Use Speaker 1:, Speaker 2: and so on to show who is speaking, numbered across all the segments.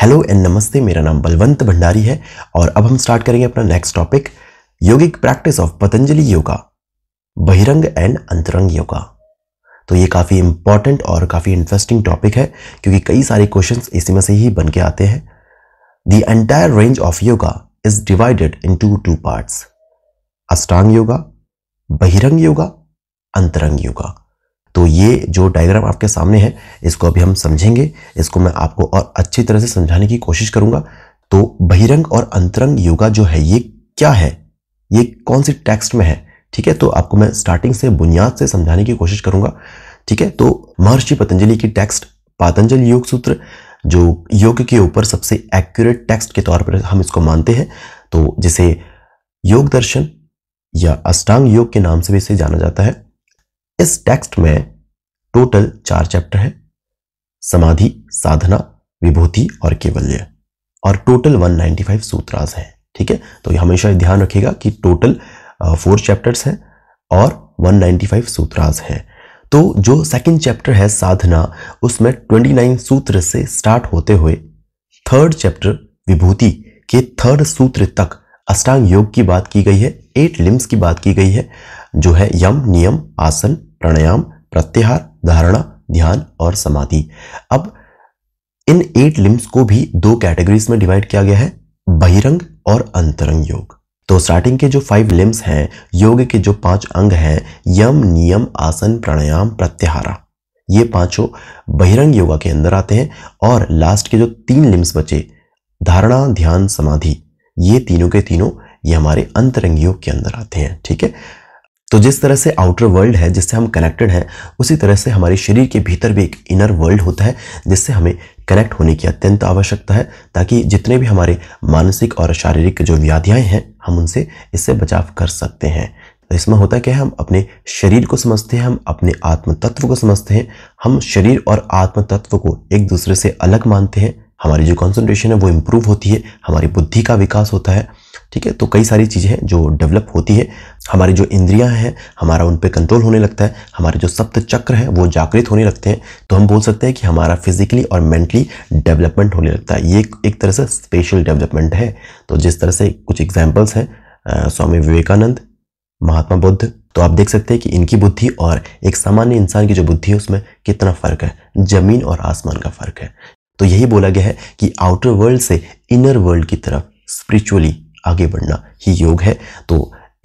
Speaker 1: Hello and नमस्ते मेरा नाम बलवंत भंडारी है और अब हम स्टार्ट करेंगे अपना next topic yogic practice of Patanjali yoga bahiranga and अंतरंग योगा तो ये काफ़ी इंपॉर्टेंट और काफ़ी इंटरेस्टिंग टॉपिक है क्योंकि कई सारे क्वेश्चंस इसी में से ही बन के आते हैं the entire range of yoga is divided into two parts ashtanga yoga बहिरंग योगा अंतरंग योगा तो ये जो डायग्राम आपके सामने है इसको अभी हम समझेंगे इसको मैं आपको और अच्छी तरह से समझाने की कोशिश करूंगा तो बहिरंग और अंतरंग योगा जो है ये क्या है ये कौन से टेक्स्ट में है ठीक है तो आपको मैं स्टार्टिंग से बुनियाद से समझाने की कोशिश करूंगा ठीक है तो महर्षि पतंजलि की टेक्स्ट पातंजलि योग सूत्र जो योग के ऊपर सबसे एक्यूरेट टेक्स्ट के तौर पर हम इसको मानते हैं तो जिसे योग दर्शन या अष्टांग योग के नाम से भी इसे जाना जाता है इस टेक्स्ट में टोटल चार चैप्टर हैं समाधि साधना विभूति और केवल्य और टोटल 195 सूत्रास हैं ठीक है तो ये हमेशा ध्यान रखिएगा कि टोटल फोर चैप्टर्स हैं और 195 सूत्रास हैं तो जो सेकंड चैप्टर है साधना उसमें 29 सूत्र से स्टार्ट होते हुए थर्ड चैप्टर विभूति के थर्ड सूत्र तक अष्टांग योग की बात की गई है एट लिम्स की बात की गई है जो है यम नियम आसन प्राणायाम प्रत्याहार धारणा ध्यान और समाधि अब इन एट लिम्स को भी दो कैटेगरीज में डिवाइड किया गया है बहिरंग और अंतरंग योग तो स्टार्टिंग के जो फाइव लिम्स हैं योग के जो पांच अंग हैं यम नियम आसन प्राणायाम प्रत्याहारा ये पांचों बहिरंग योगा के अंदर आते हैं और लास्ट के जो तीन लिम्स बचे धारणा ध्यान समाधि ये तीनों के तीनों ये हमारे अंतरंग योग के अंदर आते हैं ठीक है तो जिस तरह से आउटर वर्ल्ड है जिससे हम कनेक्टेड हैं उसी तरह से हमारे शरीर के भीतर भी एक इनर वर्ल्ड होता है जिससे हमें कनेक्ट होने की अत्यंत आवश्यकता है ताकि जितने भी हमारे मानसिक और शारीरिक जो व्याधियाँ हैं हम उनसे इससे बचाव कर सकते हैं तो इसमें होता क्या है हम अपने शरीर को समझते हैं हम अपने आत्म तत्व को समझते हैं हम शरीर और आत्म तत्व को एक दूसरे से अलग मानते हैं हमारी जो कॉन्सेंट्रेशन है वो इम्प्रूव होती है हमारी बुद्धि का विकास होता है ठीक है तो कई सारी चीज़ें हैं जो डेवलप होती है हमारी जो इंद्रियां हैं हमारा उन पर कंट्रोल होने लगता है हमारे जो सप्त चक्र हैं वो जागृत होने लगते हैं तो हम बोल सकते हैं कि हमारा फिजिकली और मेंटली डेवलपमेंट होने लगता है ये एक तरह से स्पेशल डेवलपमेंट है तो जिस तरह से कुछ एग्जाम्पल्स हैं स्वामी विवेकानंद महात्मा बुद्ध तो आप देख सकते हैं कि इनकी बुद्धि और एक सामान्य इंसान की जो बुद्धि है उसमें कितना फ़र्क है ज़मीन और आसमान का फ़र्क है तो यही बोला गया है कि आउटर वर्ल्ड से इनर वर्ल्ड की तरफ स्पिरिचुअली आगे बढ़ना ही योग है तो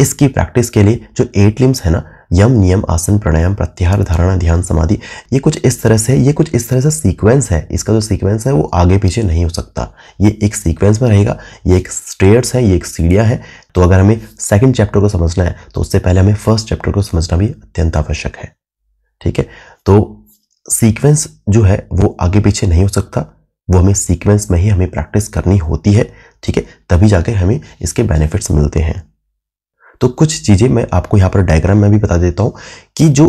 Speaker 1: इसकी प्रैक्टिस के लिए जो एट लिम्स है ना यम नियम आसन प्राणायाम प्रत्याहार धारणा ध्यान समाधि ये कुछ इस तरह से ये कुछ इस तरह से सीक्वेंस है इसका जो सीक्वेंस है वो आगे पीछे नहीं हो सकता ये एक सीक्वेंस में रहेगा ये एक स्टेयर्स है ये एक सीढ़िया है तो अगर हमें सेकेंड चैप्टर को समझना है तो उससे पहले हमें फर्स्ट चैप्टर को समझना भी अत्यंत आवश्यक है ठीक है तो सीक्वेंस जो है वो आगे पीछे नहीं हो सकता वो हमें सीक्वेंस में ही हमें प्रैक्टिस करनी होती है ठीक है तभी जाके हमें इसके बेनिफिट्स मिलते हैं तो कुछ चीज़ें मैं आपको यहाँ पर डायग्राम में भी बता देता हूं कि जो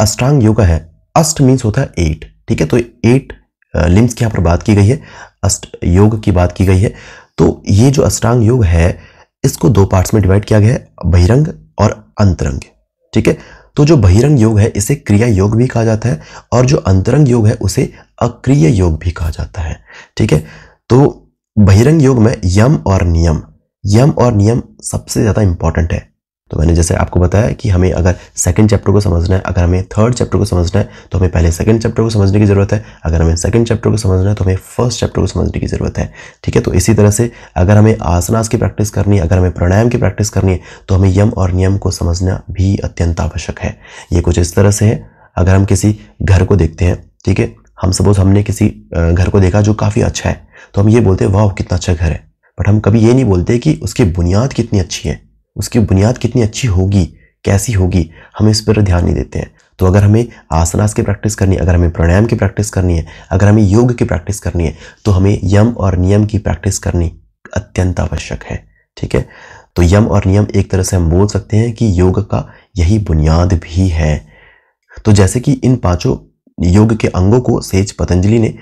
Speaker 1: अष्टांग योगा है अष्ट मीन्स होता है एट ठीक है तो एट लिम्स की यहाँ पर बात की गई है अष्ट योग की बात की गई है तो ये जो अष्टांग योग है इसको दो पार्ट्स में डिवाइड किया गया है बहिरंग और अंतरंग ठीक है तो जो बहिरंग योग है इसे क्रिया योग भी कहा जाता है और जो अंतरंग योग है उसे अक्रिय योग भी कहा जाता है ठीक है तो बहिरंग योग में यम और नियम यम और नियम सबसे ज़्यादा इंपॉर्टेंट है तो मैंने जैसे आपको बताया कि हमें अगर सेकंड चैप्टर को समझना है अगर हमें थर्ड चैप्टर को समझना है तो हमें पहले सेकंड चैप्टर को समझने की ज़रूरत है अगर हमें सेकंड चैप्टर को समझना है तो हमें फर्स्ट चैप्टर को समझने की ज़रूरत है ठीक है तो इसी तरह से अगर हमें आसनास की प्रैक्टिस करनी है अगर हमें प्राणायाम की प्रैक्टिस करनी है तो हमें यम और नियम को समझना भी अत्यंत आवश्यक है ये कुछ इस तरह से है अगर हम किसी घर को देखते हैं ठीक है हम सपोज हमने किसी घर को देखा जो काफ़ी अच्छा है तो हम ये बोलते हैं वाह कितना अच्छा घर है बट हम कभी ये नहीं बोलते कि उसकी बुनियाद कितनी अच्छी है उसकी बुनियाद कितनी अच्छी होगी कैसी होगी हम इस पर ध्यान नहीं देते हैं तो अगर हमें आसनास की प्रैक्टिस करनी है अगर हमें प्राणायाम की प्रैक्टिस करनी है अगर हमें योग की प्रैक्टिस करनी है तो हमें यम और नियम की प्रैक्टिस करनी अत्यंत आवश्यक है ठीक है तो यम और नियम एक तरह से हम बोल सकते हैं कि योग का यही बुनियाद भी है तो जैसे कि इन पांचों योग के अंगों को सेज पतंजलि ने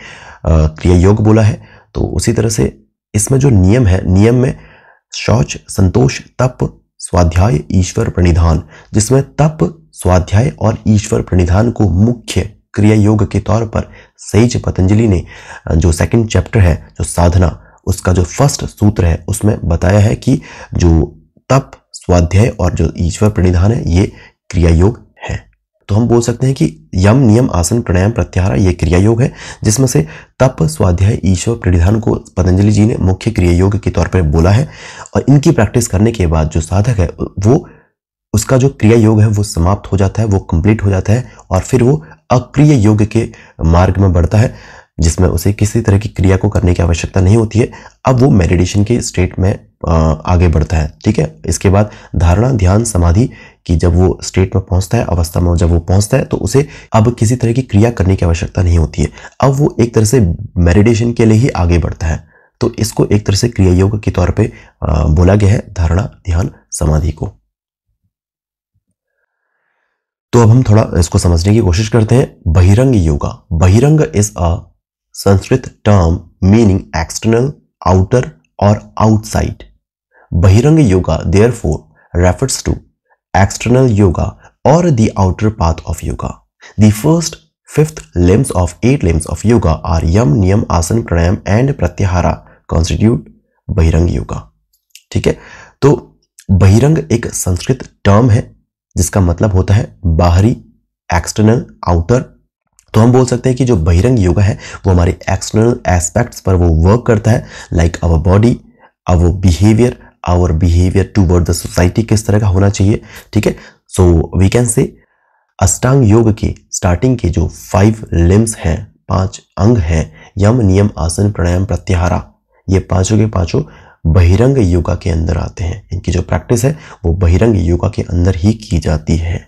Speaker 1: क्रिया योग बोला है तो उसी तरह से इसमें जो नियम है नियम में शौच संतोष तप स्वाध्याय ईश्वर प्रणिधान जिसमें तप स्वाध्याय और ईश्वर प्रणिधान को मुख्य क्रिया योग के तौर पर सेज पतंजलि ने जो सेकंड चैप्टर है जो साधना उसका जो फर्स्ट सूत्र है उसमें बताया है कि जो तप स्वाध्याय और जो ईश्वर प्रणिधान है ये क्रिया योग तो हम बोल सकते हैं कि यम नियम आसन प्राणायाम प्रत्याहार ये क्रिया योग है जिसमें से तप स्वाध्याय ईश्वर प्रणिधान को पतंजलि जी ने मुख्य क्रिया योग के तौर पर बोला है और इनकी प्रैक्टिस करने के बाद जो साधक है वो उसका जो क्रिया योग है वो समाप्त हो जाता है वो कंप्लीट हो जाता है और फिर वो अक्रिय योग के मार्ग में बढ़ता है जिसमें उसे किसी तरह की क्रिया को करने की आवश्यकता नहीं होती है अब वो मेडिटेशन के स्टेट में आगे बढ़ता है ठीक है इसके बाद धारणा ध्यान समाधि कि जब वो स्टेट में पहुंचता है अवस्था में जब वो पहुंचता है तो उसे अब किसी तरह की क्रिया करने की आवश्यकता नहीं होती है अब वो एक तरह से मेडिटेशन के लिए ही आगे बढ़ता है तो इसको एक तरह से क्रिया योग के तौर पे बोला गया है धारणा ध्यान समाधि को तो अब हम थोड़ा इसको समझने की कोशिश करते हैं bahiranga yoga bahiranga is a Sanskrit term meaning external outer और outside bahiranga yoga therefore refers to external yoga और the outer path of yoga the first fifth limbs of eight limbs of yoga are yama niyama asana pranayama and प्रत्याहारा constitute बहिरंग योगा ठीक है तो बहिरंग एक Sanskrit term है जिसका मतलब होता है बाहरी एक्सटर्नल आउटर तो हम बोल सकते हैं कि जो बहिरंग योगा है वो हमारे एक्सटर्नल एस्पेक्ट्स पर वो वर्क करता है like our body our behaviour our behaviour towards the society किस तरह का होना चाहिए ठीक है सो वी कैन से अष्टांग योग के स्टार्टिंग के जो फाइव लिम्स हैं पांच अंग हैं यम नियम आसन प्राणायाम प्रत्याहारा ये पांचों के पांचों बहिरंग योगा के अंदर आते हैं इनकी जो प्रैक्टिस है वो बहिरंग योगा के अंदर ही की जाती है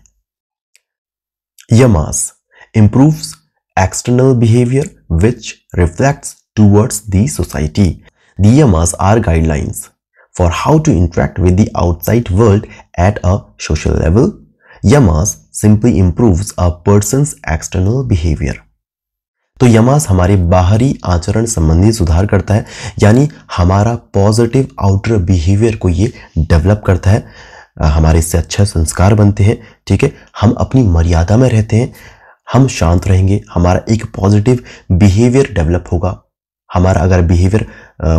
Speaker 1: yamas improves external behavior which reflects towards the society. The EMRs are guidelines for how to interact with the outside world at a social level. Yamas simply improves a person external behaviour तो यमास हमारे बाहरी आचरण संबंधी सुधार करता है यानी हमारा पॉजिटिव आउटर बिहेवियर को ये डेवलप करता है हमारे इससे अच्छे संस्कार बनते हैं ठीक है हम अपनी मर्यादा में रहते हैं हम शांत रहेंगे हमारा एक पॉजिटिव बिहेवियर डेवलप होगा हमारा अगर बिहेवियर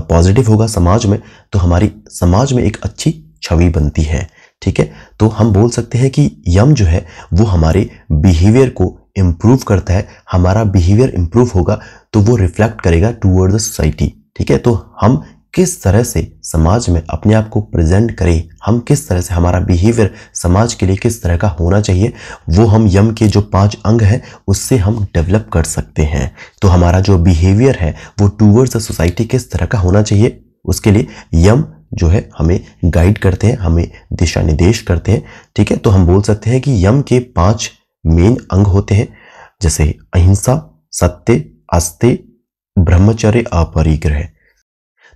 Speaker 1: पॉजिटिव होगा समाज में तो हमारी समाज में एक अच्छी छवि बनती है ठीक है तो हम बोल सकते हैं कि यम जो है वो हमारे बिहेवियर को इम्प्रूव करता है हमारा बिहेवियर इम्प्रूव होगा तो वो रिफ्लेक्ट करेगा टूवर्ड द सोसाइटी ठीक है तो हम किस तरह से समाज में अपने आप को प्रेजेंट करें हम किस तरह से हमारा बिहेवियर समाज के लिए किस तरह का होना चाहिए वो हम यम के जो पांच अंग हैं उससे हम डेवलप कर सकते हैं तो हमारा जो बिहेवियर है वो टूवर्ड्स अ सोसाइटी किस तरह का होना चाहिए उसके लिए यम जो है हमें गाइड करते हैं हमें दिशा निर्देश करते हैं ठीक है तो हम बोल सकते हैं कि यम के पाँच मेन अंग होते हैं जैसे अहिंसा सत्य अस्त्य ब्रह्मचर्य अपरिग्रह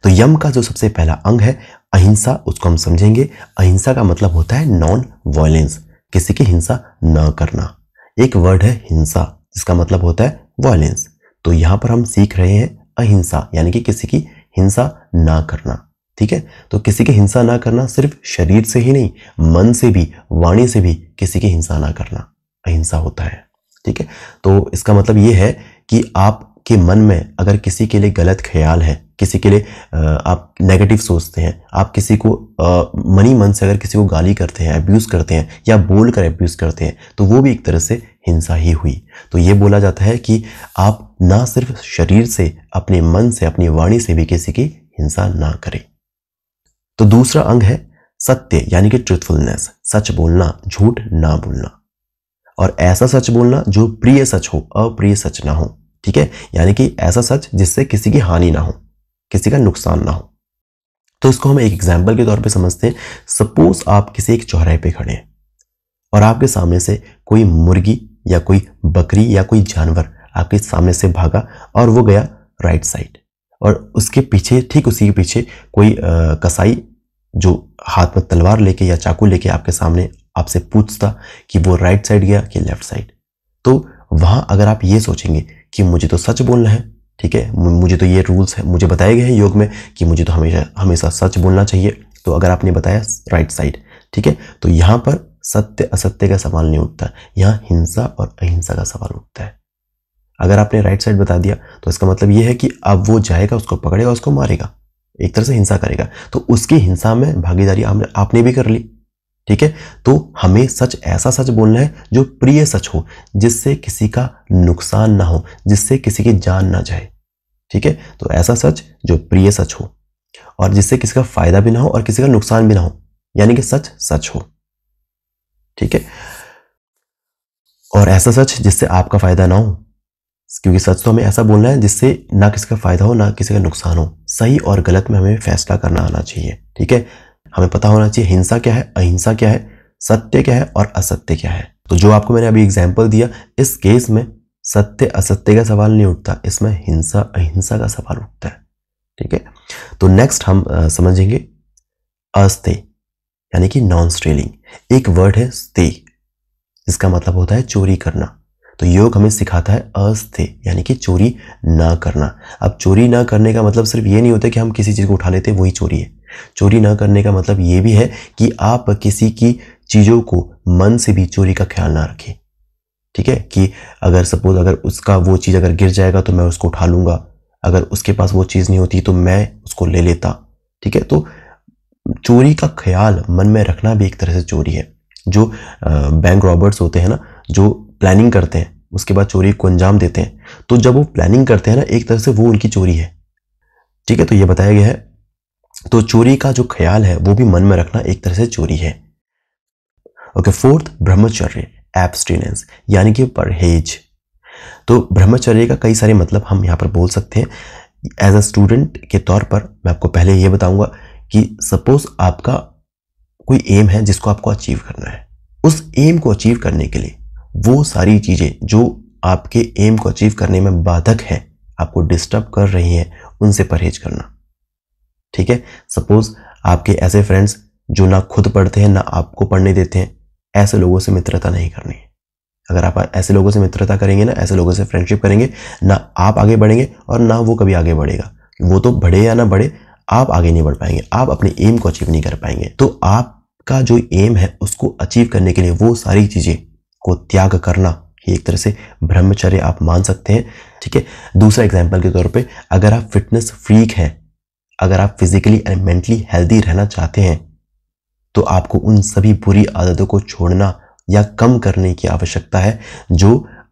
Speaker 1: तो यम का जो सबसे पहला अंग है अहिंसा उसको हम समझेंगे अहिंसा का मतलब होता है नॉन वायलेंस किसी की हिंसा न करना एक वर्ड है हिंसा जिसका मतलब होता है वायलेंस तो यहाँ पर हम सीख रहे हैं अहिंसा यानी कि किसी की हिंसा ना करना ठीक है तो किसी की हिंसा ना करना सिर्फ शरीर से ही नहीं मन से भी वाणी से भी किसी की हिंसा ना करना अहिंसा होता है ठीक है तो इसका मतलब ये है कि आपके मन में अगर किसी के लिए गलत ख्याल है किसी के लिए आप नेगेटिव सोचते हैं आप किसी को मनी मन से अगर किसी को गाली करते हैं अब्यूज़ करते हैं या बोल कर अब्यूज़ करते हैं तो वो भी एक तरह से हिंसा ही हुई तो ये बोला जाता है कि आप ना सिर्फ शरीर से अपने मन से अपनी वाणी से भी किसी की हिंसा ना करें तो दूसरा अंग है सत्य यानी कि ट्रूथफुलनेस सच बोलना झूठ ना बोलना और ऐसा सच बोलना जो प्रिय सच हो अप्रिय सच ना हो ठीक है यानी कि ऐसा सच जिससे किसी की हानि ना हो किसी का नुकसान ना हो तो इसको हम एक एग्जाम्पल के तौर पर समझते हैं सपोज आप किसी एक चौराहे पर खड़े हैं और आपके सामने से कोई मुर्गी या कोई बकरी या कोई जानवर आपके सामने से भागा और वो गया राइट साइड और उसके पीछे ठीक उसी के पीछे कोई आ, कसाई जो हाथ में तलवार लेके या चाकू लेके आपके सामने आपसे पूछता कि वो राइट साइड गया कि लेफ्ट साइड तो वहाँ अगर आप ये सोचेंगे कि मुझे तो सच बोलना है ठीक है मुझे तो ये रूल्स है मुझे बताए गए हैं योग में कि मुझे तो हमेशा हमेशा सच बोलना चाहिए तो अगर आपने बताया राइट साइड ठीक है तो यहाँ पर सत्य असत्य का सवाल नहीं उठता यहाँ हिंसा और अहिंसा का सवाल उठता है अगर आपने राइट साइड बता दिया तो इसका मतलब ये है कि अब वो जाएगा उसको पकड़ेगा उसको मारेगा एक तरह से हिंसा करेगा तो उसकी हिंसा में भागीदारी आपने आपने भी कर ली ठीक है तो हमें सच ऐसा सच बोलना है जो प्रिय सच हो जिससे किसी का नुकसान ना हो जिससे किसी की जान ना जाए ठीक है तो ऐसा सच जो प्रिय सच हो और जिससे किसी का फायदा भी ना हो और किसी का नुकसान भी ना हो यानी कि सच सच हो ठीक है और ऐसा सच जिससे आपका फायदा ना हो क्योंकि सच तो हमें ऐसा बोलना है जिससे ना किसी का फायदा हो ना किसी का नुकसान हो सही और गलत में हमें फैसला करना आना चाहिए ठीक है हमें पता होना चाहिए हिंसा क्या है अहिंसा क्या है सत्य क्या है और असत्य क्या है तो जो आपको मैंने अभी एग्जाम्पल दिया इस केस में सत्य असत्य का सवाल नहीं उठता इसमें हिंसा अहिंसा का सवाल उठता है ठीक है तो नेक्स्ट हम आ, समझेंगे अस्थे यानी कि नॉन स्टेलिंग एक वर्ड है स्ते इसका मतलब होता है चोरी करना तो योग हमें सिखाता है अस्थे यानी कि चोरी ना करना अब चोरी ना करने का मतलब सिर्फ ये नहीं होता कि हम किसी चीज़ को उठा लेते वही चोरी है चोरी ना करने का मतलब ये भी है कि आप किसी की चीज़ों को मन से भी चोरी का ख्याल ना रखें ठीक है कि अगर सपोज अगर उसका वो चीज़ अगर गिर जाएगा तो मैं उसको उठा लूँगा अगर उसके पास वो चीज़ नहीं होती तो मैं उसको ले लेता ठीक है तो चोरी का ख्याल मन में रखना भी एक तरह से चोरी है जो बैंक रॉबर्ट्स होते हैं ना जो प्लानिंग करते हैं उसके बाद चोरी को अंजाम देते हैं तो जब वो प्लानिंग करते हैं ना एक तरह से वो उनकी चोरी है ठीक है तो ये बताया गया है तो चोरी का जो ख्याल है वो भी मन में रखना एक तरह से चोरी है ओके फोर्थ ब्रह्मचर्य एब्सटिनेंस यानी कि परहेज तो ब्रह्मचर्य का कई सारे मतलब हम यहाँ पर बोल सकते हैं एज अ स्टूडेंट के तौर पर मैं आपको पहले ये बताऊंगा कि सपोज आपका कोई एम है जिसको आपको अचीव करना है उस एम को अचीव करने के लिए वो सारी चीज़ें जो आपके एम को अचीव करने में बाधक हैं आपको डिस्टर्ब कर रही हैं उनसे परहेज करना ठीक है सपोज आपके ऐसे फ्रेंड्स जो ना खुद पढ़ते हैं ना आपको पढ़ने देते हैं ऐसे लोगों से मित्रता नहीं करनी अगर आप ऐसे लोगों से मित्रता करेंगे ना ऐसे लोगों से फ्रेंडशिप करेंगे ना आप आगे बढ़ेंगे और ना वो कभी आगे बढ़ेगा वो तो बढ़े या ना बढ़े आप आगे नहीं बढ़ पाएंगे आप अपने एम को अचीव नहीं कर पाएंगे तो आपका जो एम है उसको अचीव करने के लिए वो सारी चीज़ें को त्याग करना ही एक तरह से ब्रह्मचर्य आप मान सकते हैं ठीक है दूसरा एग्जाम्पल के तौर पर अगर आप फिटनेस फ्रीक हैं अगर आप फिजिकली एंड मेंटली हेल्दी रहना चाहते हैं तो आपको उन सभी बुरी आदतों को छोड़ना या कम करने की आवश्यकता है जो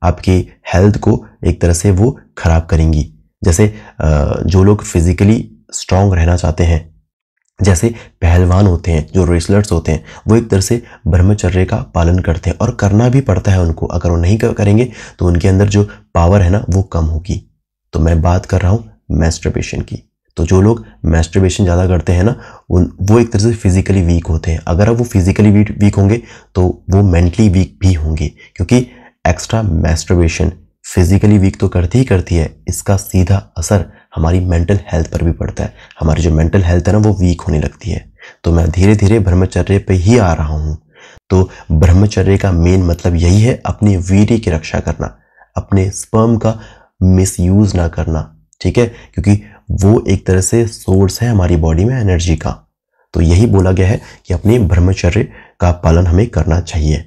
Speaker 1: आपकी हेल्थ को एक तरह से वो खराब करेंगी जैसे जो लोग फिजिकली स्ट्रांग रहना चाहते हैं जैसे पहलवान होते हैं जो रेसलर्स होते हैं वो एक तरह से ब्रह्मचर्य का पालन करते हैं और करना भी पड़ता है उनको अगर वो नहीं करेंगे तो उनके अंदर जो पावर है ना वो कम होगी तो मैं बात कर रहा हूँ मैस्ट्रपेशन की तो जो लोग मैस्ट्रबेशन ज़्यादा करते हैं ना उन वो एक तरह से फिज़िकली वीक होते हैं अगर वो फिज़िकली वीक होंगे तो वो मेंटली वीक भी होंगे क्योंकि एक्स्ट्रा मैस्ट्रबेशन फिज़िकली वीक तो करती ही करती है इसका सीधा असर हमारी मेंटल हेल्थ पर भी पड़ता है हमारी जो मेंटल हेल्थ है ना वो वीक होने लगती है तो मैं धीरे धीरे ब्रह्मचर्य पर ही आ रहा हूँ तो ब्रह्मचर्य का मेन मतलब यही है अपनी वीर की रक्षा करना अपने स्पर्म का मिसयूज़ ना करना ठीक है क्योंकि वो एक तरह से सोर्स है हमारी बॉडी में एनर्जी का तो यही बोला गया है कि अपने ब्रह्मचर्य का पालन हमें करना चाहिए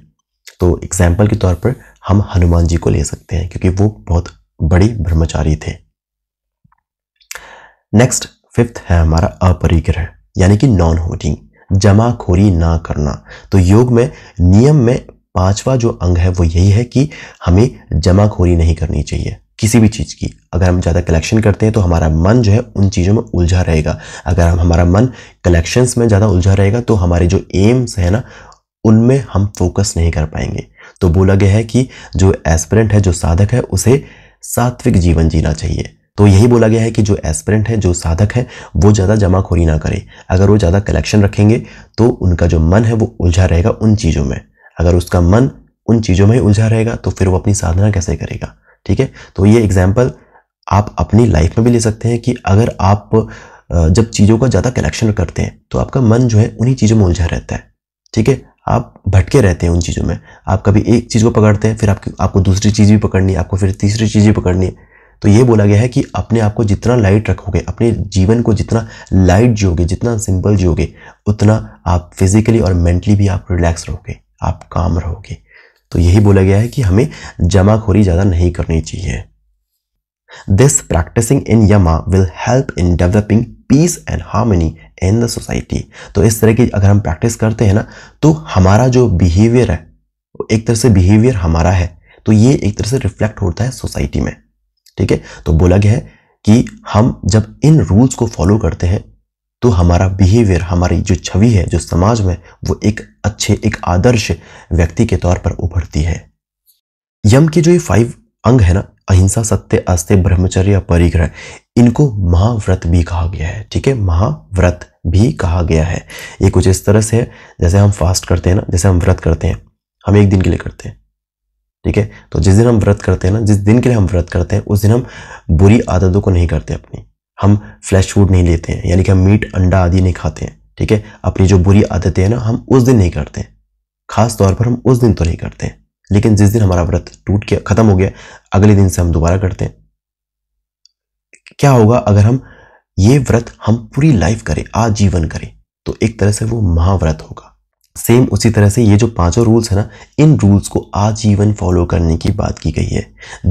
Speaker 1: तो एग्जाम्पल के तौर पर हम हनुमान जी को ले सकते हैं क्योंकि वो बहुत बड़े ब्रह्मचारी थे नेक्स्ट फिफ्थ है हमारा अपरिग्रह यानी कि नॉन होडिंग जमाखोरी ना करना तो योग में नियम में पांचवा जो अंग है वो यही है कि हमें जमाखोरी नहीं करनी चाहिए किसी भी चीज़ की अगर हम ज़्यादा कलेक्शन करते हैं तो हमारा मन जो है उन चीज़ों में उलझा रहेगा अगर हम हमारा मन कलेक्शंस में ज़्यादा उलझा रहेगा तो हमारे जो एम्स हैं ना उनमें हम फोकस नहीं कर पाएंगे तो बोला गया है कि जो एस्परेंट है जो साधक है उसे सात्विक जीवन जीना चाहिए तो यही बोला गया है कि जो एस्परेंट है जो साधक है वो ज़्यादा जमाखोरी ना करें अगर वो ज़्यादा कलेक्शन रखेंगे तो उनका जो मन है वो उलझा रहेगा उन चीज़ों में अगर उसका मन उन चीज़ों में ही उलझा रहेगा तो फिर वो अपनी साधना कैसे करेगा ठीक है तो ये एग्जाम्पल आप अपनी लाइफ में भी ले सकते हैं कि अगर आप जब चीज़ों का ज़्यादा कलेक्शन करते हैं तो आपका मन जो है उन्हीं चीज़ों में उलझा रहता है ठीक है आप भटके रहते हैं उन चीज़ों में आप कभी एक चीज़ को पकड़ते हैं फिर आपकी आपको दूसरी चीज़ भी पकड़नी है आपको फिर तीसरी चीज़ भी पकड़नी है तो ये बोला गया है कि अपने आप को जितना लाइट रखोगे अपने जीवन को जितना लाइट जियोगे जितना सिंपल जियोगे उतना आप फिजिकली और मेंटली भी आप रिलैक्स रहोगे आप काम रहोगे तो यही बोला गया है कि हमें जमाखोरी ज़्यादा नहीं करनी चाहिए this practicing in yama will help in developing peace and harmony in the society तो इस तरह की अगर हम प्रैक्टिस करते हैं ना तो हमारा जो बिहेवियर है एक तरह से बिहेवियर हमारा है तो ये एक तरह से रिफ्लेक्ट होता है सोसाइटी में ठीक है तो बोला गया है कि हम जब इन रूल्स को फॉलो करते हैं तो हमारा बिहेवियर हमारी जो छवि है जो समाज में वो एक अच्छे एक आदर्श व्यक्ति के तौर पर उभरती है यम के जो ये फाइव अंग है ना अहिंसा सत्य अस्त्य ब्रह्मचर्य परिग्रह इनको महाव्रत भी कहा गया है ठीक है महाव्रत भी कहा गया है ये कुछ इस तरह से है जैसे हम फास्ट करते हैं ना जैसे हम व्रत करते हैं हम एक दिन के लिए करते हैं ठीक है तो जिस दिन हम व्रत करते हैं ना जिस दिन के लिए हम व्रत करते हैं उस दिन हम बुरी आदतों को नहीं करते अपनी हम फ्लैश फूड नहीं लेते हैं यानी कि हम मीट अंडा आदि नहीं खाते हैं ठीक है अपनी जो बुरी आदतें हैं ना हम उस दिन नहीं करते हैं खास तौर पर हम उस दिन तो नहीं करते हैं लेकिन जिस दिन हमारा व्रत टूट गया ख़त्म हो गया अगले दिन से हम दोबारा करते हैं क्या होगा अगर हम ये व्रत हम पूरी लाइफ करें आजीवन करें तो एक तरह से वो महाव्रत होगा सेम उसी तरह से ये जो पांचों रूल्स है ना इन रूल्स को आजीवन फॉलो करने की बात की गई है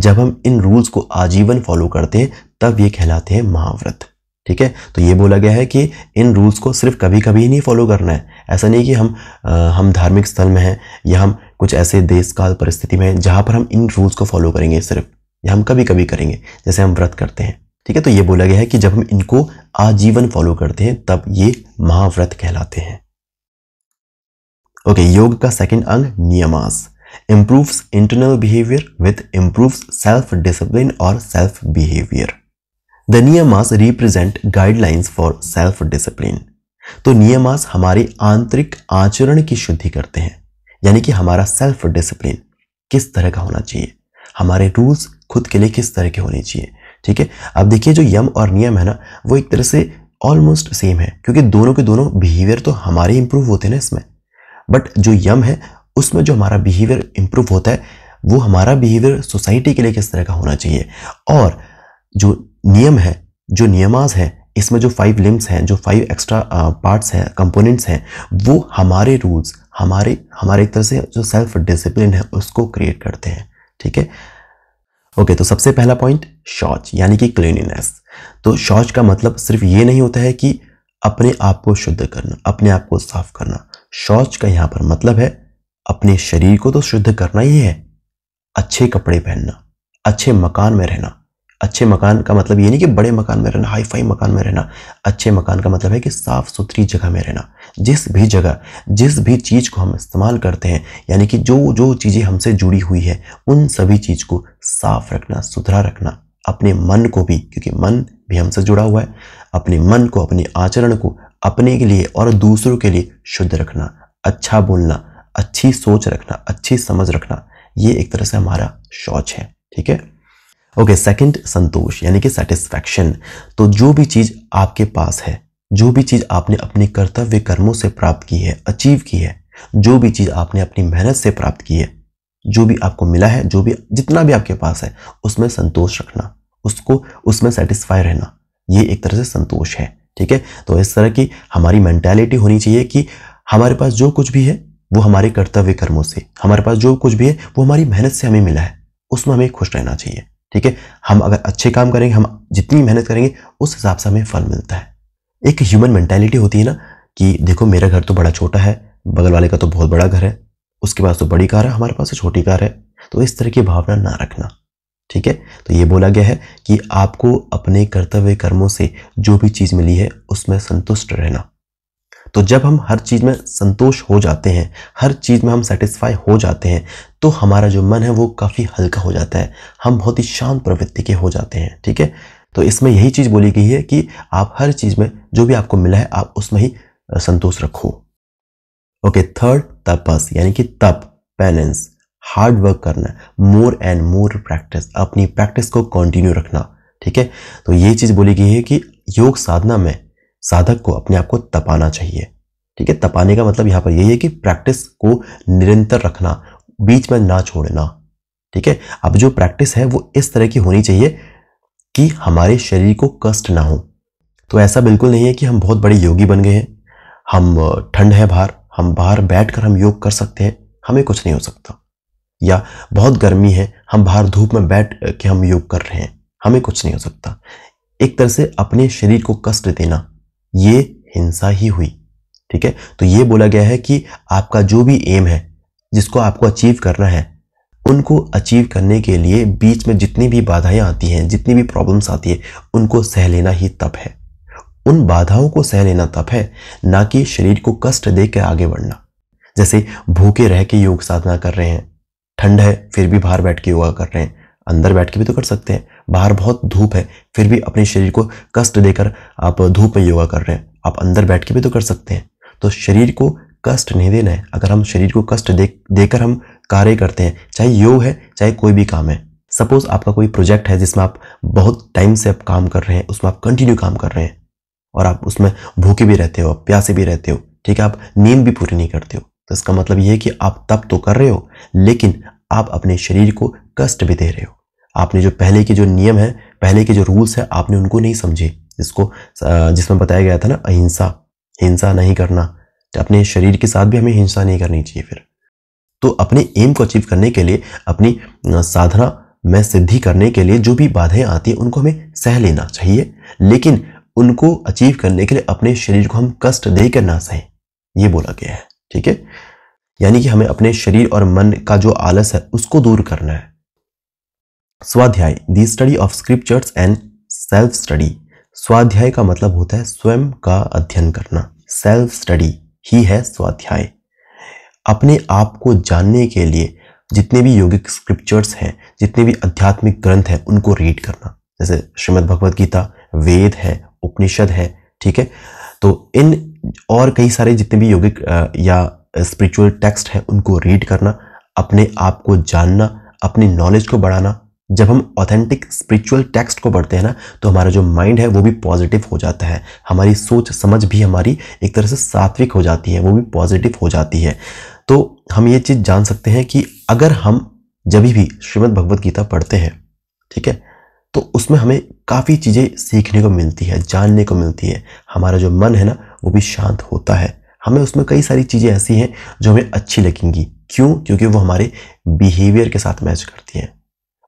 Speaker 1: जब हम इन रूल्स को आजीवन फॉलो करते हैं तब ये कहलाते हैं महाव्रत ठीक है तो ये बोला गया है कि इन रूल्स को सिर्फ कभी कभी ही नहीं फॉलो करना है ऐसा नहीं कि हम आ, हम धार्मिक स्थल में हैं या हम कुछ ऐसे देश काल परिस्थिति में हैं जहाँ पर हम इन रूल्स को फॉलो करेंगे सिर्फ या हम कभी कभी करेंगे जैसे हम व्रत करते हैं ठीक है तो ये बोला गया है कि जब हम इनको आजीवन फॉलो करते हैं तब ये महाव्रत कहलाते हैं ओके okay, योग का सेकेंड अंग niyamas improves internal behaviour with improves self discipline और self behaviour the niyamas represent guidelines for self discipline तो नियमास हमारे आंतरिक आचरण की शुद्धि करते हैं यानी कि हमारा सेल्फ डिसिप्लिन किस तरह का होना चाहिए हमारे रूल्स खुद के लिए किस तरह के होने चाहिए ठीक है अब देखिए जो यम और नियम है ना वो एक तरह से ऑलमोस्ट सेम है क्योंकि दोनों के दोनों बिहेवियर तो हमारे इंप्रूव होते हैं ना इसमें बट जो यम है उसमें जो हमारा बिहेवियर इंप्रूव होता है वो हमारा बिहेवियर सोसाइटी के लिए किस तरह का होना चाहिए और जो नियम है जो नियमाज है इसमें जो फाइव लिम्स हैं जो फाइव एक्स्ट्रा पार्ट्स हैं कंपोनेंट्स हैं वो हमारे रूल्स हमारे हमारे एक तरह से जो सेल्फ डिसिप्लिन है उसको क्रिएट करते हैं ठीक है ओके okay, तो सबसे पहला पॉइंट शौच यानी कि क्लीनिनेस तो शौच का मतलब सिर्फ ये नहीं होता है कि अपने आप को शुद्ध करना अपने आप को साफ करना शौच का यहाँ पर मतलब है अपने शरीर को तो शुद्ध करना ही है अच्छे कपड़े पहनना अच्छे मकान में रहना अच्छे मकान का मतलब ये नहीं कि बड़े मकान में रहना हाई फाई मकान में रहना अच्छे मकान का मतलब है कि साफ़ सुथरी जगह में रहना जिस भी जगह जिस भी चीज़ को हम इस्तेमाल करते हैं यानी कि जो जो चीज़ें हमसे जुड़ी हुई है उन सभी चीज़ को साफ रखना सुथरा रखना अपने मन को भी क्योंकि मन भी हमसे जुड़ा हुआ है अपने मन को अपने आचरण को अपने के लिए और दूसरों के लिए शुद्ध रखना अच्छा बोलना अच्छी सोच रखना अच्छी समझ रखना ये एक तरह से हमारा शौच है ठीक है ओके सेकंड संतोष यानी कि सेटिस्फैक्शन तो जो भी चीज़ आपके पास है जो भी चीज़ आपने अपने कर्तव्य कर्मों से प्राप्त की है अचीव की है जो भी चीज़ आपने अपनी मेहनत से प्राप्त की है जो भी आपको मिला है जो भी जितना भी आपके पास है उसमें संतोष रखना उसको उसमें सेटिस्फाई रहना ये एक तरह से संतोष है ठीक है तो इस तरह की हमारी मैंटेलिटी होनी चाहिए कि हमारे पास जो कुछ भी है वो हमारे कर्तव्य कर्मों से हमारे पास जो कुछ भी है वो हमारी मेहनत से हमें मिला है उसमें हमें खुश रहना चाहिए ठीक है हम अगर अच्छे काम करेंगे हम जितनी मेहनत करेंगे उस हिसाब से हमें फल मिलता है एक ह्यूमन मैंटेलिटी होती है ना कि देखो मेरा घर तो बड़ा छोटा है बगल वाले का तो बहुत बड़ा घर है उसके पास तो बड़ी कार है हमारे पास तो छोटी कार है तो इस तरह की भावना ना रखना ठीक है तो ये बोला गया है कि आपको अपने कर्तव्य कर्मों से जो भी चीज़ मिली है उसमें संतुष्ट रहना तो जब हम हर चीज़ में संतोष हो जाते हैं हर चीज़ में हम सेटिस्फाई हो जाते हैं तो हमारा जो मन है वो काफ़ी हल्का हो जाता है हम बहुत ही शांत प्रवृत्ति के हो जाते हैं ठीक है तो इसमें यही चीज़ बोली गई है कि आप हर चीज़ में जो भी आपको मिला है आप उसमें ही संतोष रखो ओके थर्ड तपस यानी कि तप पेनेंस हार्ड वर्क करना मोर एंड मोर प्रैक्टिस अपनी प्रैक्टिस को कंटिन्यू रखना ठीक है तो ये चीज़ बोली गई है कि योग साधना में साधक को अपने आप को तपाना चाहिए ठीक है तपाने का मतलब यहाँ पर यही है कि प्रैक्टिस को निरंतर रखना बीच में ना छोड़ना ठीक है अब जो प्रैक्टिस है वो इस तरह की होनी चाहिए कि हमारे शरीर को कष्ट ना हो तो ऐसा बिल्कुल नहीं है कि हम बहुत बड़े योगी बन गए हैं हम ठंड है बाहर हम बाहर बैठ कर हम योग कर सकते हैं हमें कुछ नहीं हो सकता या बहुत गर्मी है हम बाहर धूप में बैठ के हम योग कर रहे हैं हमें कुछ नहीं हो सकता एक तरह से अपने शरीर को कष्ट देना ये हिंसा ही हुई ठीक है तो ये बोला गया है कि आपका जो भी एम है जिसको आपको अचीव करना है उनको अचीव करने के लिए बीच में जितनी भी बाधाएं आती हैं जितनी भी प्रॉब्लम्स आती है उनको सह लेना ही तप है उन बाधाओं को सह लेना तप है ना कि शरीर को कष्ट देकर आगे बढ़ना जैसे भूखे रह के योग साधना कर रहे हैं ठंड है फिर भी बाहर बैठ के योगा कर रहे हैं अंदर बैठ के भी तो कर सकते हैं बाहर बहुत धूप है फिर भी अपने शरीर को कष्ट देकर आप धूप में योगा कर रहे हैं आप अंदर बैठ के भी तो कर सकते हैं तो शरीर को कष्ट नहीं देना है अगर हम शरीर को कष्ट दे देकर हम कार्य करते हैं चाहे योग है चाहे कोई भी काम है सपोज आपका कोई प्रोजेक्ट है जिसमें आप बहुत टाइम से आप काम कर रहे हैं उसमें आप कंटिन्यू काम कर रहे हैं और आप उसमें भूखे भी रहते हो आप प्यासे भी रहते हो ठीक है आप नींद भी पूरी नहीं करते हो तो इसका मतलब ये है कि आप तब तो कर रहे हो लेकिन आप अपने शरीर को कष्ट भी दे रहे हो आपने जो पहले के जो नियम है पहले के जो रूल्स है आपने उनको नहीं समझे जिसको जिसमें बताया गया था ना अहिंसा हिंसा नहीं करना तो अपने शरीर के साथ भी हमें हिंसा नहीं करनी चाहिए फिर तो अपने एम को अचीव करने के लिए अपनी साधना में सिद्धि करने के लिए जो भी बाधाएं आती हैं उनको हमें सह लेना चाहिए लेकिन उनको अचीव करने के लिए अपने शरीर को हम कष्ट दे कर ना सहें ये बोला गया है ठीक है यानी कि हमें अपने शरीर और मन का जो आलस है उसको दूर करना है svadhyaya the study of scriptures and self study स्वाध्याय का मतलब होता है स्वयं का अध्ययन करना सेल्फ स्टडी ही है स्वाध्याय अपने आप को जानने के लिए जितने भी योगिक स्क्रिप्चर्स हैं जितने भी आध्यात्मिक ग्रंथ हैं उनको रीड करना जैसे श्रीमद् भगवद गीता वेद है उपनिषद है ठीक है तो इन और कई सारे जितने भी योगिक या स्पिरिचुअल टेक्स्ट हैं उनको रीड करना अपने आप को जानना अपनी नॉलेज को बढ़ाना जब हम ऑथेंटिक स्पिरिचुअल टेक्स्ट को पढ़ते हैं ना तो हमारा जो माइंड है वो भी पॉजिटिव हो जाता है हमारी सोच समझ भी हमारी एक तरह से सात्विक हो जाती है वो भी पॉजिटिव हो जाती है तो हम ये चीज़ जान सकते हैं कि अगर हम जब भी श्रीमद् भगवद गीता पढ़ते हैं ठीक है तो उसमें हमें काफ़ी चीज़ें सीखने को मिलती है जानने को मिलती है हमारा जो मन है ना वो भी शांत होता है हमें उसमें कई सारी चीज़ें ऐसी हैं जो हमें अच्छी लगेंगी क्यों क्योंकि वो हमारे बिहेवियर के साथ मैच करती हैं